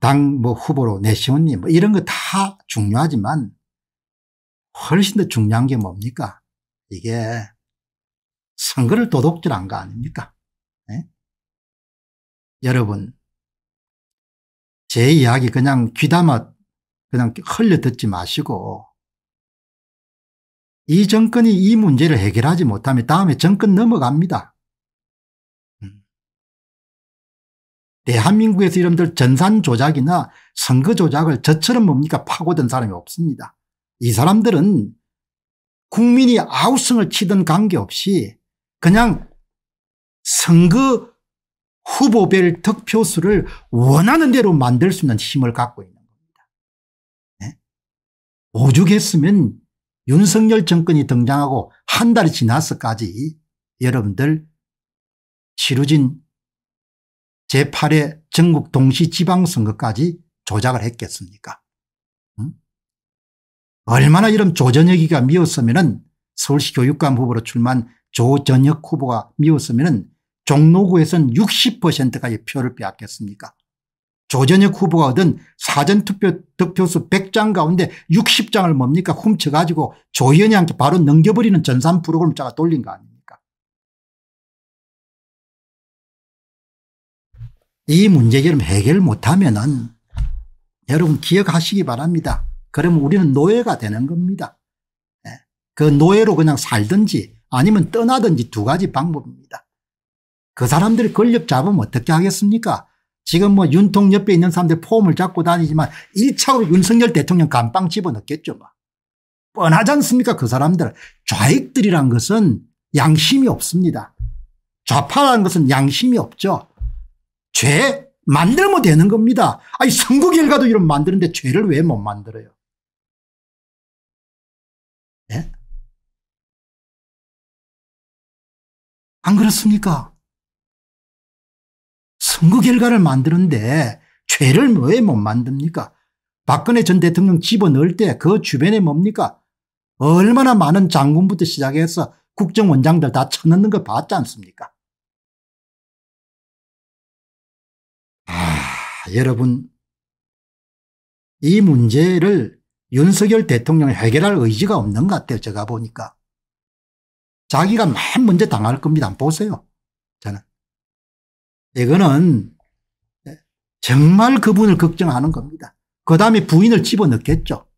당뭐 후보로 내시온니 뭐 이런 거 다 중요하지만 훨씬 더 중요한 게 뭡니까? 이게 선거를 도둑질한 거 아닙니까? 네? 여러분 제 이야기 그냥 귀담아 그냥 흘려 듣지 마시고 이 정권이 이 문제를 해결하지 못하면 다음에 정권 넘어갑니다. 대한민국에서 예, 이름들 전산 조작이나 선거 조작을 저처럼 뭡니까 파고든 사람이 없습니다. 이 사람들은 국민이 아우성을 치든 관계없이 그냥 선거 후보별 득표수를 원하는 대로 만들 수 있는 힘을 갖고 있는 겁니다. 네? 오죽했으면 윤석열 정권이 등장하고 한 달이 지나서까지 여러분들 치루진 제8회 전국 동시 지방선거까지 조작을 했겠습니까? 응? 얼마나 이런 조전혁이가 미웠으면은 서울시 교육감 후보로 출마한 조전혁 후보가 미웠으면은 종로구에선 60%까지 표를 빼앗겼습니까? 조전혁 후보가 얻은 사전투표 득표수 100장 가운데 60장을 뭡니까 훔쳐가지고 조현이한테 바로 넘겨버리는 전산 프로그램 자가 돌린 거아니에요 이 문제점 해결 못하면은 여러분 기억하시기 바랍니다. 그러면 우리는 노예가 되는 겁니다. 예. 그 노예로 그냥 살든지 아니면 떠나든지 두 가지 방법입니다. 그 사람들이 권력 잡으면 어떻게 하겠습니까? 지금 뭐 윤통 옆에 있는 사람들 포함을 잡고 다니지만 1차로 윤석열 대통령 감방 집어넣겠죠. 뭐. 뻔하지 않습니까 그 사람들. 좌익들이란 것은 양심이 없습니다. 좌파라는 것은 양심이 없죠. 죄 만들면 되는 겁니다. 아니 선거 결과도 이런 만드는데 죄를 왜 못 만들어요? 예? 안 그렇습니까? 선거 결과를 만드는데 죄를 왜 못 만듭니까? 박근혜 전 대통령 집어넣을 때 그 주변에 뭡니까? 얼마나 많은 장군부터 시작해서 국정원장들 다 쳐넣는 거 봤지 않습니까? 여러분 이 문제를 윤석열 대통령이 해결할 의지가 없는 것 같아요. 제가 보니까. 자기가 맨 먼저 당할 겁니다. 안 보세요. 저는. 이거는 정말 그분을 걱정하는 겁니다. 그 다음에 부인을 집어넣겠죠.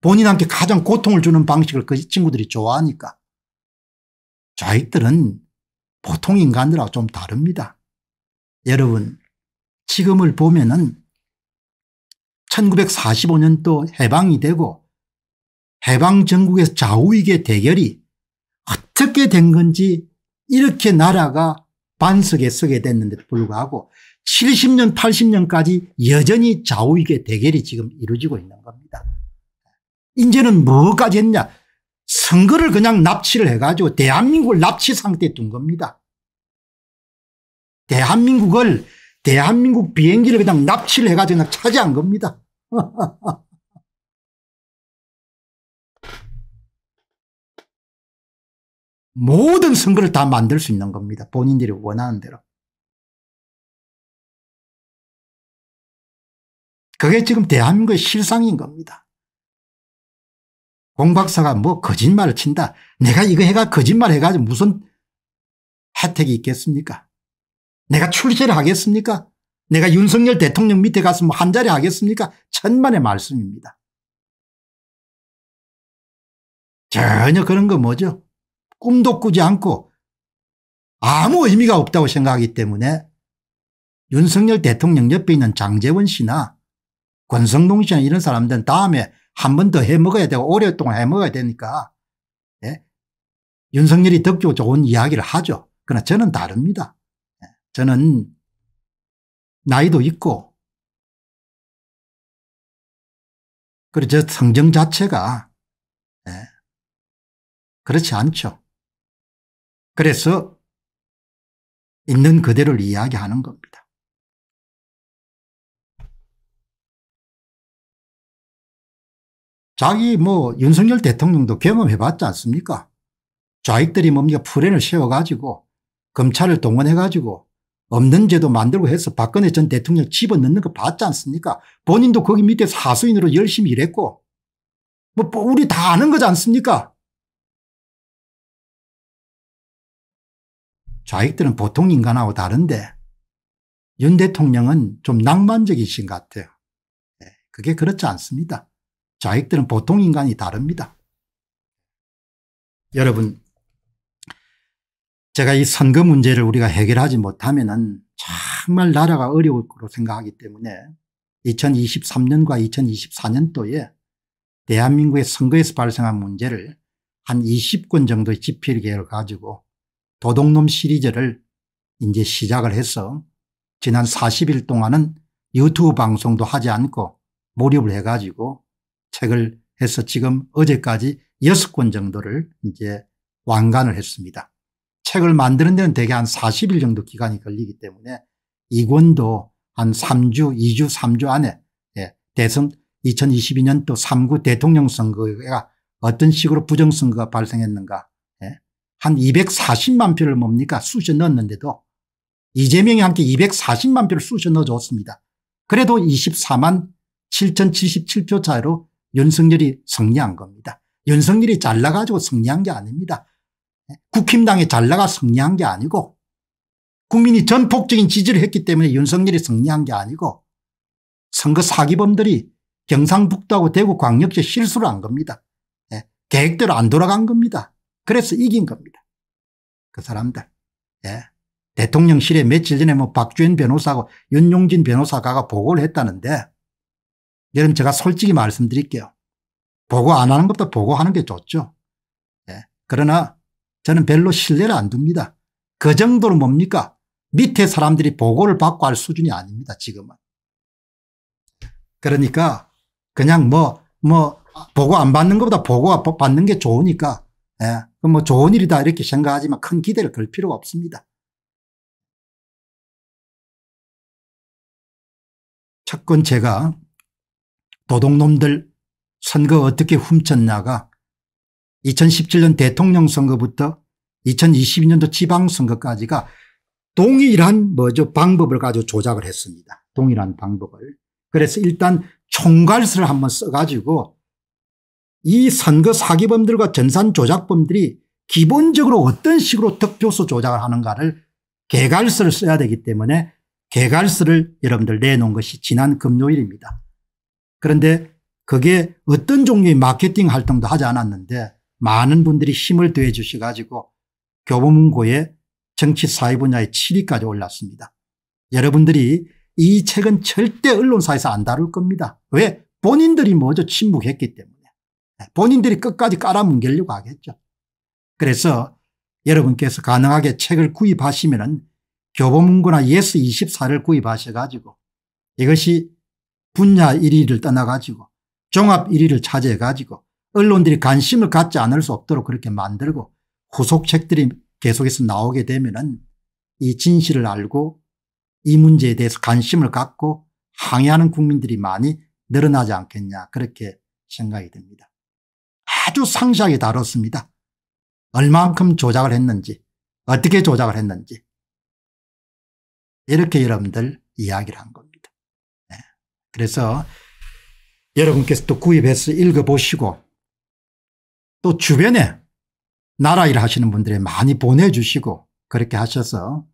본인한테 가장 고통을 주는 방식을 그 친구들이 좋아하니까. 좌익들은 보통 인간들하고 좀 다릅니다. 여러분 지금을 보면은 1945년도 해방이 되고 해방전국에서 좌우익의 대결이 어떻게 된 건지 이렇게 나라가 반석에 서게 됐는데도 불구하고 70년 80년까지 여전히 좌우익의 대결이 지금 이루어지고 있는 겁니다. 이제는 뭐까지 했냐 선거를 그냥 납치를 해가지고 대한민국을 납치 상태에 둔 겁니다. 대한민국을 대한민국 비행기를 그냥 납치를 해가지고 그냥 차지한 겁니다. 모든 선거를 다 만들 수 있는 겁니다. 본인들이 원하는 대로. 그게 지금 대한민국의 실상인 겁니다. 공박사가 뭐 거짓말을 친다. 내가 이거 해가 거짓말 해가지고 무슨 혜택이 있겠습니까? 내가 출세를 하겠습니까? 내가 윤석열 대통령 밑에 가서 뭐 한자리 하겠습니까? 천만의 말씀입니다. 전혀 그런 거 뭐죠? 꿈도 꾸지 않고 아무 의미가 없다고 생각하기 때문에 윤석열 대통령 옆에 있는 장재원 씨나 권성동 씨나 이런 사람들은 다음에 한 번 더 해먹어야 되고 오랫동안 해먹어야 되니까 예? 윤석열이 덕지고 좋은 이야기를 하죠. 그러나 저는 다릅니다. 저는 나이도 있고 그리고 저 성정 자체가 네. 그렇지 않죠. 그래서 있는 그대로를 이야기하는 겁니다. 자기 뭐 윤석열 대통령도 경험해봤지 않습니까? 좌익들이 뭡니까? 프레을 세워가지고 검찰을 동원해가지고 없는 제도 만들고 해서 박근혜 전 대통령 집어넣는 거 봤지 않습니까 본인도 거기 밑에 사수인으로 열심히 일했고 뭐, 뭐 우리 다 아는 거지 않습니까 좌익들은 보통 인간하고 다른데 윤 대통령은 좀 낭만적이신 것 같아요. 예, 그게 그렇지 않습니다. 좌익들은 보통 인간이 다릅니다. 여러분 제가 이 선거 문제를 우리가 해결하지 못하면은 정말 나라가 어려울 거로 생각하기 때문에 2023년과 2024년도에 대한민국의 선거에서 발생한 문제를 한 20권 정도의 집필계획을 가지고 도둑놈 시리즈를 이제 시작을 해서 지난 40일 동안은 유튜브 방송도 하지 않고 몰입을 해가지고 책을 해서 지금 어제까지 6권 정도를 이제 완간을 했습니다. 책을 만드는 데는 대개 한 40일 정도 기간이 걸리기 때문에 이권도 한 3주, 2주, 3주 안에 예, 대선 2022년도 3구 대통령 선거가 어떤 식으로 부정선거가 발생했는가 예, 한 240만 표를 뭡니까 쑤셔 넣었는데도 이재명이 함께 240만 표를 쑤셔 넣어줬습니다. 그래도 24만 7,077표 차이로 윤석열이 승리한 겁니다. 윤석열이 잘나가지고 승리한 게 아닙니다. 국힘당이 잘 나가 승리한 게 아니고 국민이 전폭적인 지지를 했기 때문에 윤석열이 승리한 게 아니고 선거 사기범들이 경상북도하고 대구 광역시 실수를 한 겁니다. 예. 계획대로 안 돌아간 겁니다. 그래서 이긴 겁니다. 그 사람들. 예. 대통령실에 며칠 전에 뭐 박주현 변호사하고 윤용진 변호사가 보고를 했다는데 여러분 제가 솔직히 말씀드릴게요. 보고 안 하는 것도 보고하는 게 좋죠. 예. 그러나 저는 별로 신뢰를 안 둡니다. 그 정도는 뭡니까? 밑에 사람들이 보고를 받고 할 수준이 아닙니다. 지금은. 그러니까 그냥 뭐, 뭐, 보고 안 받는 것보다 보고 받는 게 좋으니까, 예. 그 뭐 좋은 일이다 이렇게 생각하지만 큰 기대를 걸 필요가 없습니다. 첫 번째가 도둑놈들 선거 어떻게 훔쳤냐가 2017년 대통령 선거부터 2022년도 지방선거까지가 동일한 뭐죠 방법을 가지고 조작을 했습니다. 동일한 방법을. 그래서 일단 총괄서를 한번 써가지고 이 선거 사기범들과 전산 조작범들이 기본적으로 어떤 식으로 득표수 조작을 하는가를 개괄서를 써야 되기 때문에 개괄서를 여러분들 내놓은 것이 지난 금요일입니다. 그런데 그게 어떤 종류의 마케팅 활동도 하지 않았는데 많은 분들이 힘을 더해 주셔가지고 교보문고에 정치 사회 분야의 7위까지 올랐습니다. 여러분들이 이 책은 절대 언론사에서 안 다룰 겁니다. 왜? 본인들이 먼저 침묵했기 때문에. 네, 본인들이 끝까지 깔아뭉개려고 하겠죠. 그래서 여러분께서 가능하게 책을 구입하시면 은 교보문고나 예스24를 구입하셔가지고 이것이 분야 1위를 떠나가지고 종합 1위를 차지해가지고 언론들이 관심을 갖지 않을 수 없도록 그렇게 만들고 후속책들이 계속해서 나오게 되면은 이 진실을 알고 이 문제에 대해서 관심을 갖고 항의하는 국민들이 많이 늘어나지 않겠냐 그렇게 생각이 됩니다 아주 상세하게 다뤘습니다. 얼만큼 조작을 했는지 어떻게 조작을 했는지 이렇게 여러분들 이야기를 한 겁니다. 네. 그래서 여러분께서 또 구입해서 읽어보시고 또 주변에 나라 일 하시는 분들이 많이 보내주시고 그렇게 하셔서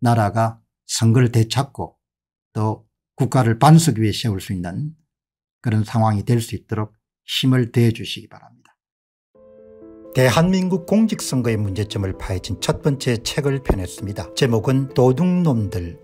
나라가 선거를 되찾고 또 국가를 반석 위에 세울 수 있는 그런 상황이 될 수 있도록 힘을 대해 주시기 바랍니다. 대한민국 공직선거의 문제점을 파헤친 첫 번째 책을 펴냈습니다. 제목은 도둑놈들